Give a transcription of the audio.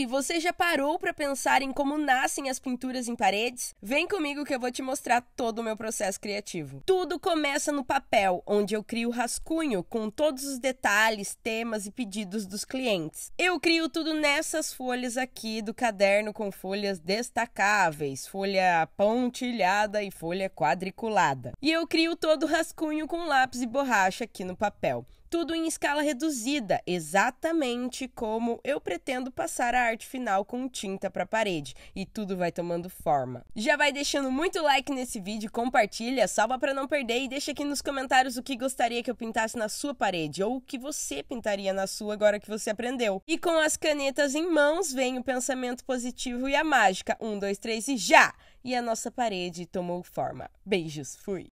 E você já parou para pensar em como nascem as pinturas em paredes? Vem comigo que eu vou te mostrar todo o meu processo criativo. Tudo começa no papel, onde eu crio rascunho com todos os detalhes, temas e pedidos dos clientes. Eu crio tudo nessas folhas aqui do caderno com folhas destacáveis, folha pontilhada e folha quadriculada. E eu crio todo o rascunho com lápis e borracha aqui no papel tudo em escala reduzida, exatamente como eu pretendo passar a arte final com tinta para a parede, e tudo vai tomando forma. Já vai deixando muito like nesse vídeo, compartilha, salva para não perder e deixa aqui nos comentários o que gostaria que eu pintasse na sua parede ou o que você pintaria na sua agora que você aprendeu. E com as canetas em mãos vem o pensamento positivo e a mágica. Um, dois, três e já! E a nossa parede tomou forma. Beijos, fui!